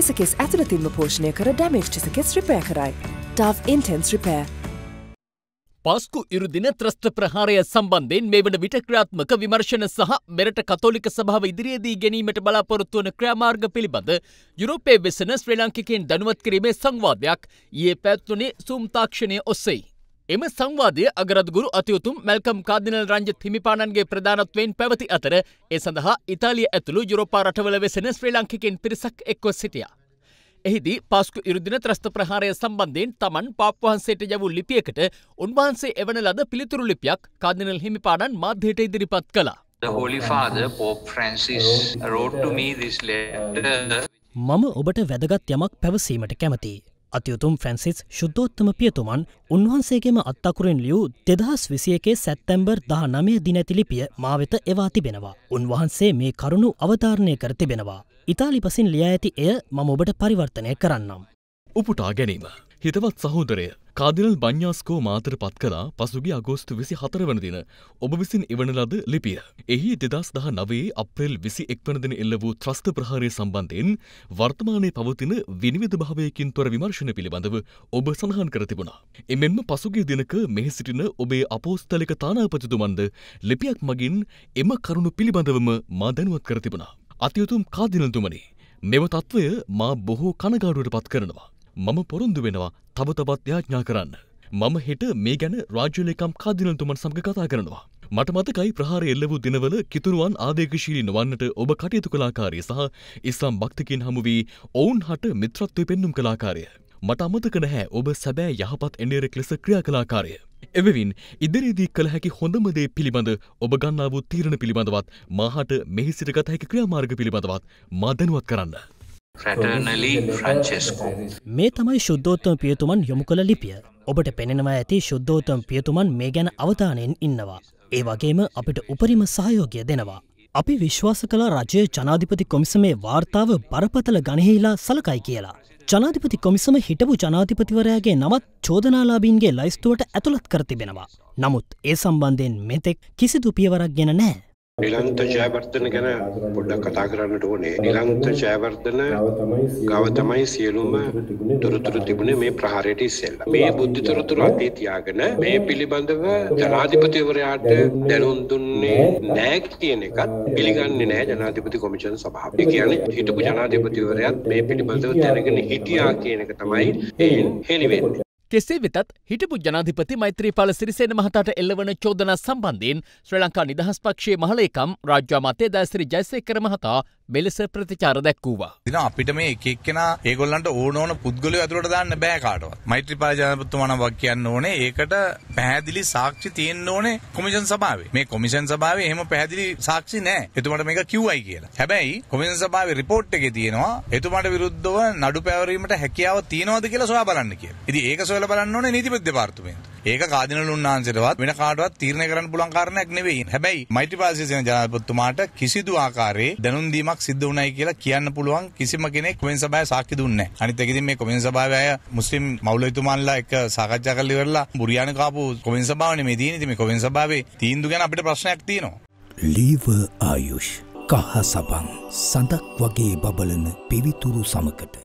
හිසකෙස් ඇතුළතින්ම පෝෂණය කර ඩැමේජ් චිසකෙස් රිපය කරයි. ටව් ඉන්ටන්ස් රිපය. පස්කු ඉරුදින ත්‍රස්ත ප්‍රහාරය සම්බන්ධයෙන් මේ වන විට ක්‍රාත්මක විමර්ශන සහ මෙරට කතෝලික සභාව ඉදිරියේදී ගැනීමට බලාපොරොත්තු වන ක්‍රාමාර්ග පිළිබඳ යුරෝපයේ වෙසෙන ශ්‍රී ලාංකිකයන් දැනුවත් කිරීමේ සංවාදයක් ඊයේ පැවැත්වුණේ සූම් තාක්ෂණය ඔස්සේ. එම සංවාදය අගරත්ගුරු අතියුතුම් මැල්කම් කාදිනල් රංජත් හිමිපාණන්ගේ ප්‍රධානත්වයෙන් පැවති අතර ඒ සඳහා ඉතාලිය ඇතුළු යුරෝපා රටවල වෙසෙන ශ්‍රී ලංකිකෙන් පිරිසක් එක්ව සිටිය. එහිදී පාස්කු ඉරුදින ත්‍රස්ත ප්‍රහාරය සම්බන්ධයෙන් තමන් පාප්වහන්සේට යවූ ලිපියකට උන්වහන්සේ එවන ලද පිළිතුරු ලිපියක් කාදිනල් හිමිපාණන් මාධ්‍යයට ඉදිරිපත් කළා. The Holy Father, Pope Francis, wrote to me this letter. මම ඔබට වැදගත් යමක් පැවසීමට කැමතියි. අතියුතුම් ෆ්‍රැන්සිස් ශුද්ධෝත්තම පියතුමන් උන්වහන්සේගේම අත්තකුරෙන් ලියූ දෙදහස් විසියකේ සැත්තැම්බර් දහ නමය දිනැතිලිපිය මාවෙත එවා තිබෙනවා. උන්වහන්සේ මේ කරුණු අවධාරණය කර තිබෙනවා. ඉතාලි පසින් ලියා ඇති එය මම ඔබට පරිවර්තනය කරන්නම්. උපුටා ගැනීම. හිතවත් සහෝදරය කාදිනල් බං්ඥාස්කෝ මාතර පත් කලා පසුගේ අගෝස්තු විසි හතර වනදින ඔබ විසින් එවන ලද ලිපිය. එහි දෙදස් දහ නවේ අප්‍රේල් විසි එක්වනදින එල්ල වූ ත්‍රස්ත ප්‍රහාරය සම්බන්ධයෙන් වර්තමානය පවතින විනිවිධ භාවයකින් තොර විමර්ශණ පිළිබඳව ඔබ සඳහන් කර තිබුණා. එමෙන්ම පසුගේ දිනක මෙහි සිටින ඔබේ අපෝස්තලික තානාපතිතුමන්ද ලිපියක් මගින් එම කරුණු පිළිබඳවම මා දැනුවත් කර තිබුණා. අතියුතුම් කාදිනල්තුමනි මෙම තත්ත්වය මා බොහෝ කනගාඩුවට පත් කරනවා. මම පොරුන්දු වෙනවා තව තවත් යාඥා කරන්න. මම හෙට මේ ගැන රාජ්‍යලේකම් කාදිනල්තුමන් සමඟ කතා කරනවා. මට මතකයි ප්‍රහාර එල්ල වූ දිනවල කිතුරුවන් ආදේශීලී නොවන්නට ඔබ කටයුතු කලාකාරය සහ ඉස්ලාම් භක්තිකින් හමු වී ඔවුන් හට මිත්‍රත්වය පෙන්නුම් කලාකාරය. මට අමතක නැහැ ඔබ සැබෑ යහපත් එඩේරෙක් ලෙස ක්‍රියා කලාකාරය. එවවින් ඉදිරිදී කළ හැකි හොඳමදේ පිළිබඳ ඔබ ගන්නා වූ තීරණ පිළිබඳවත් මහට මෙහි සිට ගත හැකි ක්‍රියාමාර්ග පිළිබඳවත් මා දැනුවත් කරන්න. මේ තමයි ශුද්ධෝත්තම පියතුමන් යොමු කළ ලිපිය. ඔබට පෙනෙනවා ඇති ශුද්ධෝත්තම පියතුමන් මේ ගැන අවධානයෙන් ඉන්නවා. ඒ වගේම අපිට උපරිම සහයෝගය දෙනවා. අපි විශ්වාස කළ රජය ජනාධිපති කොමිසමේ වාර්තාව බරපතල ගණහිලා සලකයි කියලා. ජනාධිපති කොමිසම හිටපු ජනාධිපතිවරයාගේ නවත් චෝදනාලාබීන්ගේ ලයිස්තුවට ඇතුළත් කර තිබෙනවා. නමුත් ඒ සම්බන්ධයෙන් මෙතෙක් කිසිදු පියවරක් ගෙන නෑ. නිලන්ත ජයවර්ධන ගැන පොඩ්ඩක් කතා කරන්නට ඕනේ නිලන්ත ජයවර්ධන ගව තමයි සියලුම තොරතුරු තිබුණේ මේ ප්‍රහාරයට ඉස්සෙල්ලා මේ බුද්ධි තොරතුරු අතේ තියාගෙන මේ පිළිබඳව ජනාධිපතිවරයාට දැනුම් දුන්නේ නෑ කියන එකත් පිළිගන්නේ නෑ ජනාධිපති කොමිෂන් සභාව. ඒ කියන්නේ හිටපු ජනාධිපතිවරයාත් මේ පිළිබඳව දැනගෙන හිටියා කියන එක තමයි හේලි වෙන්නේ. කෙසේ වෙතත් හිටපු ජනාධිපති මෛත්‍රීපාල සිරිසේන මහතාට එල්ලවන චෝදනා සම්බන්ධයෙන් ශ්‍රී ලංකා නිදහස් පක්ෂයේ මහලේකම් රාජ්‍යාමාත්‍ය දෑසිරි ජයසේකර මහතා මෙලෙස ප්‍රතිචාර දැක්වූවා. දින අපිට මේ එක එක්කෙනා ඒගොල්ලන්ට ඕන ඕන පුද්ගලයෝ ඇතුළට දාන්න බෑ කාටවත්. මෛත්‍රීපාල ජනාධිපතිතුමා නම් වක් කියන්න ඕනේ. ඒකට පැහැදිලි සාක්ෂි තියෙන්න ඕනේ කොමිෂන් සභාවේ. මේ කොමිෂන් සභාවේ එහෙම පැහැදිලි සාක්ෂි නෑ. එතුමාට මේක කිව්වයි කියලා. හැබැයි කොමිෂන් සභාවේ රිපෝට් එකේ තියෙනවා එතුමාට විරුද්ධව නඩු පැවරීමට හැකියාව තියෙනවද කියලා සොයා බලන්න කියලා. ඉතින් ඒක කරලා බලන්න ඕනේ නීතිපති දෙපාර්තමේන්තුව. ඒක කාදිනල් උන්නාන්සේටවත් වෙන කාටවත් තීරණය කරන්න පුළුවන් කාරණයක් නෙවෙයි. හැබැයි මෛත්‍රීපාලසිසේන ජනාධිපතිතුමාට කිසිදු ආකාරයේ දැනුම් දීමක් සිද්ධ වුණයි කියලා කියන්න පුළුවන් කිසිම කෙනෙක් කොමෙන් සභාවේ සාක්ෂි දුන්නේ නැහැ. අනිත් එකකින් මේ කොමෙන් සභාවේ අය මුස්ලිම් මවුලතුමාන්ලා එක්ක සාකච්ඡා කරලා ඉවරලා බුරියානි කාපු කොමෙන් සභාවනේ මේ තියෙන්නේ. ඉතින් මේ කොමෙන් සභාවේ තීන්දුව ගැන අපිට ප්‍රශ්නයක් තියෙනවා. ලීව ආයුෂ් කහ සබන් සඳක් වගේ බබලන පිවිතුරු සමකට